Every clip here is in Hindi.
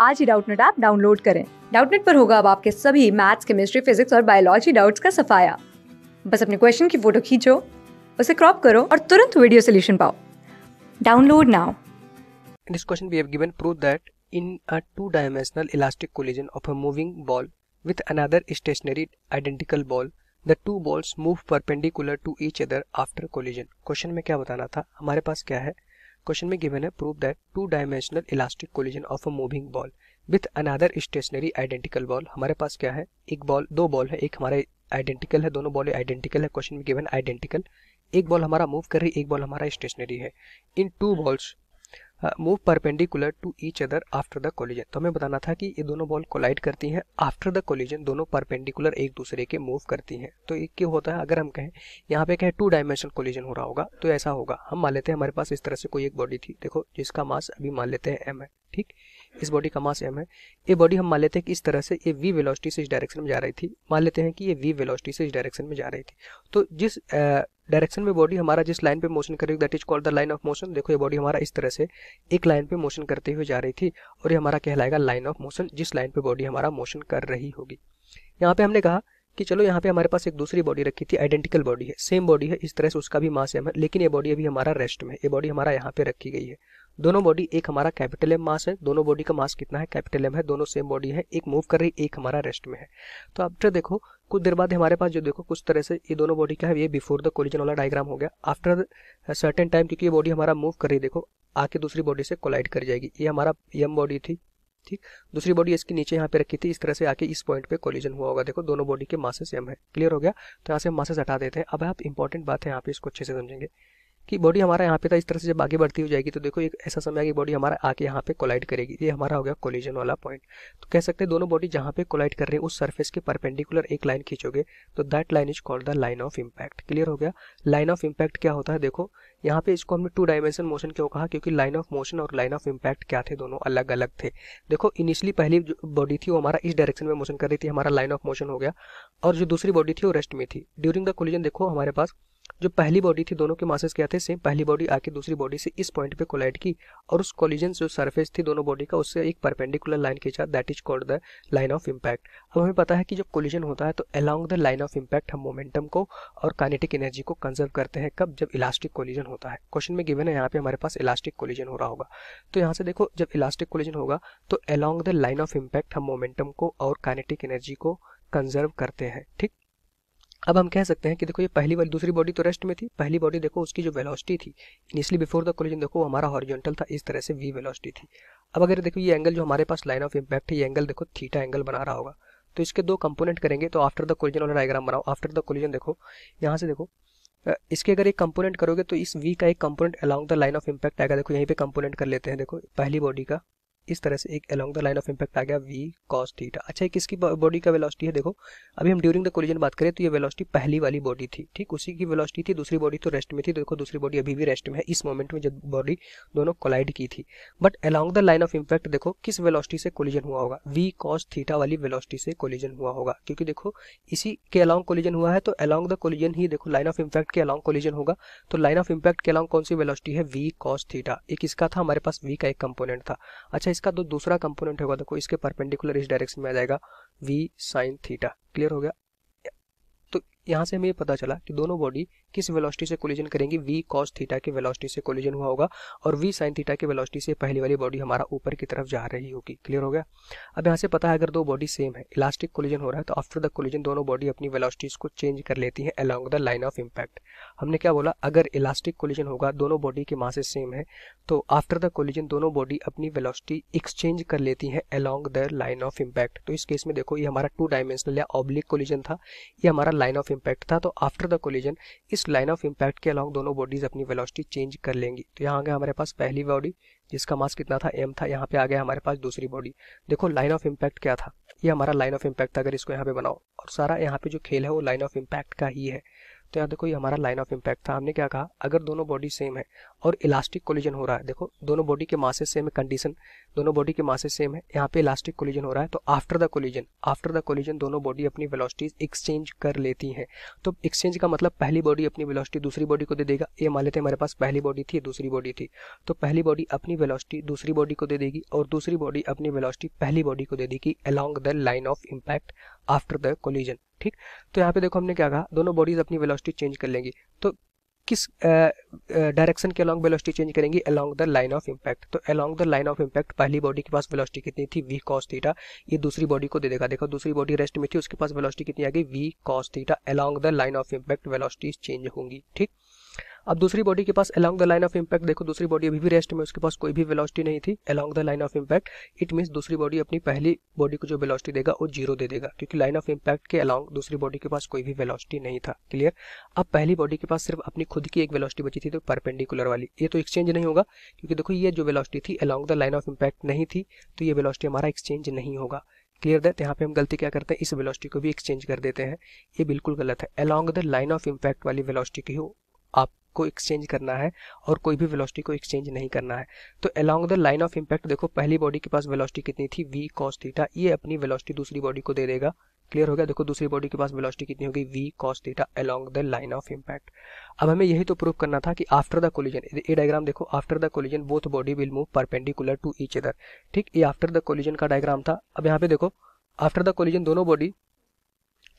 आज ही डाउटनेट ऐप डाउनलोड करें डाउटनेट पर होगा अब आपके सभी मैथ्स केमिस्ट्री फिजिक्स और बायोलॉजी डाउट्स का सफाया बस अपने क्वेश्चन की फोटो खींचो उसे क्रॉप करो और तुरंत वीडियो सोल्यूशन पाओ download now In this question we have given proof that in a two-dimensional elastic collision of a moving ball with another stationary identical ball the two balls move perpendicular to each other after collision. Question में क्या बताना था हमारे पास क्या है क्वेश्चन में गिवन है prove that two dimensional elastic collision of a moving ball with another stationary identical ball हमारे पास क्या है एक बॉल दो बॉल है एक हमारे आइडेंटिकल है दोनों बॉल आइडेंटिकल है क्वेश्चन में गिवन आइडेंटिकल एक बॉल हमारा मूव कर रही है एक बॉल हमारा स्टेशनरी है in two balls move perpendicular to each other after the collision तो हमें बताना था कि ये दोनों बॉल कोलाइड करती हैं आफ्टर द कोलिजन दोनों परपेंडिकुलर एक दूसरे के मूव करती हैं तो एक क्यों होता है अगर हम कहें यहाँ पे कहें टू डायमेंशनल कोलिजन हो रहा होगा तो ऐसा होगा हम मान लेते हैं हमारे पास इस तरह से कोई एक बॉडी थी देखो जिसका मास अभी मान लेते हैं एम है ठीक इस बॉडी का मास एम है ये बॉडी हम मान लेते हैं कि इस तरह से ये वी वेलोसिटी से इस डायरेक्शन में जा रही थी मान लेते हैं कि ये वी वेलोसिटी से इस डायरेक्शन में जा रही थी तो जिस डायरेक्शन में बॉडी हमारा जिस लाइन पे मोशन है that is called the line of motion देखो ये बॉडी हमारा इस तरह से एक लाइन पे मोशन करते हुए जा रही थी और ये हमारा कहलाएगा लाइन ऑफ मोशन जिस लाइन पे बॉडी हमारा मोशन कर रही होगी यहाँ पे हमने कहा कि चलो यहाँ पे हमारे पास एक दूसरी बॉडी रखी थी आइडेंटिकल बॉडी है सेम बॉडी है इस तरह से उसका भी मास एम है लेकिन ये बॉडी अभी हमारा रेस्ट में ये बॉडी हमारा यहाँ पे रखी गई है दोनों बॉडी एक हमारा कैपिटल एम मास है दोनों बॉडी का मास कितना है कैपिटल एम है दोनों सेम बॉडी है एक मूव कर रही एक हमारा रेस्ट में है तो आप देखो कुछ देर बाद हमारे पास जो देखो कुछ तरह से ये दोनों बॉडी क्या है ये बिफोर द कोलिजन वाला डायग्राम हो गया आफ्टर सर्टेन टाइम क्योंकि ये बॉडी हमारा मूव कर रही देखो आके दूसरी बॉडी से कोलाइड कर जाएगी ये हमारा यम बॉडी थी ठीक दूसरी बॉडी इसके नीचे यहाँ पे रखी थी इस तरह से आके इस पॉइंट पे कोलिजन हुआ होगा देखो दोनों बॉडी के मासेस यम है क्लियर हो गया तो यहाँ से हम मासेस हटा देते हैं अब आप इंपॉर्टेंट बात है यहाँ पे इसको अच्छे से समझेंगे कि बॉडी हमारा यहाँ पे था इस तरह से जब आगे बढ़ती हो जाएगी तो देखो एक ऐसा समय आगे बॉडी हमारा आके यहाँ पे कोलाइड करेगी ये हमारा हो गया कोलिजन वाला पॉइंट तो कह सकते हैं दोनों बॉडी जहाँ पे कोलाइड कर रही है उस सर्फेस के परपेंडिकुलर एक लाइन खींचोगे तो that line is called the line of impact clear हो गया लाइन ऑफ इम्पैक्ट क्या होता है देखो यहाँ पे इसको हमने टू डायमेंशन मोशन क्यों कहा क्योंकि लाइन ऑफ मोशन और लाइन ऑफ इम्पैक्ट क्या थे दोनों अलग अलग थे देखो इनिशियली पहली बॉडी थी वो हमारा इस डायरेक्शन में मोशन कर रही थी हमारा लाइन ऑफ मोशन हो गया और जो दूसरी बॉडी थी वो रेस्ट में थी ड्यूरिंग द कोलिजन देखो हमारे पास जो पहली बॉडी थी दोनों के मासेस क्या थे सेम पहली बॉडी आके दूसरी बॉडी से इस पॉइंट पे कोलाइड की और उस कॉलिजन जो सरफेस थी दोनों बॉडी का उससे एक परपेंडिकुलर लाइन खींचा that is called the line of impact अब हमें पता है कि जब कोलिजन होता है तो along the line of impact हम मोमेंटम को और कानेटिक एनर्जी को कंजर्व करते हैं कब जब इलास्टिक कोलिजन होता है क्वेश्चन में गिवन है यहाँ पे हमारे पास इलास्टिक कोलिजन हो रहा होगा तो यहाँ से देखो जब इलास्टिक कोलिजन होगा तो along the line of impact हम मोमेंटम को और कानेटिक एनर्जी को कंजर्व करते हैं ठीक अब हम कह सकते हैं कि देखो ये पहली वाली दूसरी बॉडी तो रेस्ट में थी पहली बॉडी देखो उसकी जो वेलोसिटी थी इनिशियली बिफोर द कोलिजन देखो हमारा हॉरिजॉन्टल था इस तरह से वी वेलोसिटी थी अब अगर देखो ये एंगल जो हमारे पास लाइन ऑफ इम्पैक्ट है ये एंगल देखो थीटा एंगल बना रहा होगा तो इसके दो कंपोनेंट करेंगे तो आफ्टर द कोलिजन वाला डायग्राम बनाओ आफ्टर द कोलिजन देखो यहाँ से देखो इसके अगर एक कंपोनेंट करोगे तो इस वी का एक component along the line of impact आएगा देखो यहीं पे कंपोनेंट कर लेते हैं देखो पहली बॉडी का इस तरह से एक along the line of impact आ गया वी कॉस थीटा अच्छा एक किसकी बॉडी का वेलोसिटी है देखो अभी हम ड्यूरिंग द कोलिजन बात करें तो ये वेलोसिटी पहली वाली बॉडी थी ठीक उसी की वेलोसिटी थी दूसरी बॉडी तो रेस्ट में थी देखो दूसरी बॉडी अभी भी रेस्ट में है इस मोमेंट में जब बॉडी दोनों कोलाइड की थी but along the line of impact देखो किस वेलोसिटी से कोलिजन हुआ होगा वी कॉस थीटा वाली वेलोसिटी से कोलिजन हुआ होगा क्योंकि देखो इसी के अलॉन्ग कोलिजन हुआ है तो अलॉन्ग द कोलिजन ही देखो लाइन ऑफ इम्पैक्ट के अलॉन्ग कोलिजन होगा तो लाइन ऑफ इम्पैक्ट के अलॉन्ग कौन सी वेलोसिटी है वी कॉस थीटा एक इसका था हमारे पास वी का एक कंपोनेंट था अच्छा इसका जो दूसरा कंपोनेंट होगा देखो इसके परपेंडिकुलर इस डायरेक्शन में आ जाएगा वी साइन थीटा क्लियर हो गया तो यहाँ से हमें ये पता चला कि दोनों बॉडी किस वेलोसिटी से कोलिजन करेंगे वी कॉस थीटा के वेलोसिटी से कोलिजन हुआ होगा और वी साइन थीटा के वेलोसिटी से पहली वाली बॉडी हमारा ऊपर की तरफ जा रही होगी क्लियर हो गया अब यहाँ से पता है अगर दो बॉडी सेम है इलास्टिक कोलिजन हो रहा है तो आफ्टर द कोलिजन दोनों बॉडी अपनी वेलोसिटीज को चेंज कर लेती है along the line of impact हमने क्या बोला अगर इलास्टिक कोलिजन होगा दोनों बॉडी के मासेस सेम है तो आफ्टर द कोलिजन दोनों बॉडी अपनी वेलोसिटी एक्सचेंज कर लेती है along the line of impact तो इस केस में देखो ये हमारा टू डायमेंशनल या ऑब्लिक कोलिजन था ये हमारा लाइन ऑफ इम्पैक्ट था तो आफ्टर द कोलिजन इस इस लाइन ऑफ इम्पैक्ट के अलॉन्ग दोनों बॉडीज अपनी वेलोसिटी चेंज कर लेंगी तो यहाँ आ गया हमारे पास पहली बॉडी जिसका मास कितना था एम था यहाँ पे आ गया हमारे पास दूसरी बॉडी देखो लाइन ऑफ इम्पैक्ट क्या था ये हमारा लाइन ऑफ इम्पैक्ट था अगर इसको यहाँ पे बनाओ और सारा यहाँ पे जो खेल है वो लाइन ऑफ इम्पैक्ट का ही है तो यहाँ देखो ये हमारा लाइन ऑफ इम्पैक्ट था हमने क्या कहा अगर दोनों बॉडी सेम है और इलास्टिक कोलिजन हो रहा है देखो दोनों बॉडी के मासेस सेम है कंडीशन दोनों बॉडी के मासेस सेम है यहाँ पे इलास्टिक कोलिजन हो रहा है तो after the collision after the collision दोनों बॉडी अपनी वेलोसिटीज एक्सचेंज कर लेती हैं तो एक्सचेंज का मतलब पहली बॉडी अपनी वेलोसिटी दूसरी बॉडी को दे देगा ये मान लेते हैं हमारे पास पहली बॉडी थी दूसरी बॉडी थी तो पहली बॉडी अपनी वेलोसिटी दूसरी बॉडी को दे देगी और दूसरी बॉडी अपनी वेलोसिटी पहली बॉडी को दे देगी along the line of impact after the collision ठीक तो यहाँ पे देखो हमने क्या कहा दोनों बॉडीज अपनी वेलोसिटी चेंज कर लेंगी तो किस डायरेक्शन के अलॉन्ग वेलोसिटी चेंज करेंगी along the line of impact तो along the line of impact पहली बॉडी के पास वेलोसिटी कितनी थी वी कॉस थीटा ये दूसरी बॉडी को दे देखा देखो दूसरी बॉडी रेस्ट में थी उसके पास वेलोसिटी कितनी आ गई V cos theta along the line of impact velocities change होंगी ठीक अब दूसरी बॉडी के पास along the line of impact देखो दूसरी बॉडी अभी भी रेस्ट में उसके पास कोई भी वेलोसिटी नहीं थी along the line of impact it mean दूसरी बॉडी अपनी पहली बॉडी को जो वेलोसिटी देगा वो जीरो दे देगा क्योंकि लाइन ऑफ इम्पैक्ट के अलॉन्ग दूसरी बॉडी के पास कोई भी वेलोसिटी नहीं था क्लियर अब पहली बॉडी के पास सिर्फ अपनी खुद की एक वेलोसिटी बची थी तो परपेंडिकुलर वाली ये तो एक्सचेंज नहीं होगा क्योंकि देखो ये जो वेलोसिटी थी along the line of impact नहीं थी तो ये वेलोसिटी हमारा एक्सचेंज नहीं होगा क्लियर दैट यहाँ पे हम गलती क्या करते हैं इस वेलोसिटी को भी एक्सचेंज कर देते हैं ये बिल्कुल गलत है along the line of impact वाली वेलोसिटी की हो आप को एक्सचेंज करना है और कोई भी वेलोसिटी को एक्सचेंज नहीं करना है तो along the line of impact देखो पहली बॉडी के पास वेलोसिटी कितनी थी वी कॉस थीटा ये अपनी वेलोसिटी दूसरी बॉडी को दे देगा क्लियर हो गया देखो दूसरी बॉडी के पास वेलोसिटी कितनी होगी V cos theta along the line of impact अब हमें यही तो प्रूव करना था कि आफ्टर द कोलिजन ये डायग्राम देखो after the collision both body will move perpendicular to each other ठीक ये आफ्टर द कोलिजन का डायग्राम था अब यहाँ पे देखो आफ्टर द कोलिजन दोनों बॉडी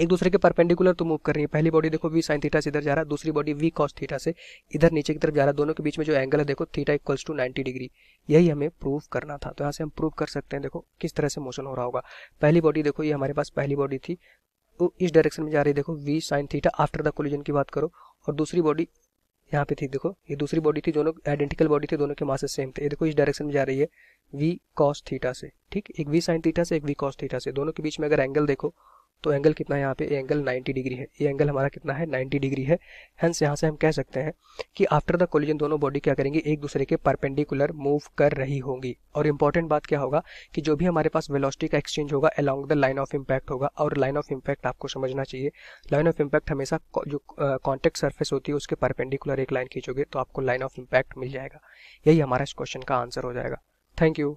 एक दूसरे के परपेंडिकुलर तो मूव कर रही है पहली बॉडी देखो वी साइन थीटा से इधर जा रहा है दूसरी बॉडी वी कॉस थीटा से इधर नीचे की तरफ जा रहा है दोनों के बीच में जो एंगल है देखो थीटा इक्वल्स टू 90 डिग्री यही हमें प्रूव करना था तो यहाँ से हम प्रूव कर सकते हैं देखो किस तरह से मोशन हो रहा होगा पहली बॉडी देखो ये हमारे पास पहली बॉडी थी तो इस डायरेक्शन में जा रही है देखो V sine theta after the collision की बात करो और दूसरी बॉडी यहाँ पे थी देखो ये दूसरी बॉडी थी दोनों आइडेंटिकल बॉडी थी दोनों के मासेस सेम थे ये देखो इस डायरेक्शन में जा रही है वी कॉस थीटा से ठीक एक वी साइन थीटा से एक वी कॉस थीटा से दोनों के बीच में अगर एंगल देखो तो एंगल कितना है यहाँ पे एंगल 90 डिग्री है ये एंगल हमारा कितना है 90 डिग्री है हेंस यहाँ से हम कह सकते हैं कि आफ्टर द कोलिजन दोनों बॉडी क्या करेंगे एक दूसरे के परपेंडिकुलर मूव कर रही होंगी और इंपॉर्टेंट बात क्या होगा कि जो भी हमारे पास वेलोसिटी का एक्सचेंज होगा along the line of impact होगा और लाइन ऑफ इम्पैक्ट आपको समझना चाहिए लाइन ऑफ इम्पैक्ट हमेशा जो कॉन्टेक्ट सर्फेस होती है उसके परपेंडिकुलर एक लाइन खींचोगे तो आपको लाइन ऑफ इम्पैक्ट मिल जाएगा यही हमारा इस क्वेश्चन का आंसर हो जाएगा थैंक यू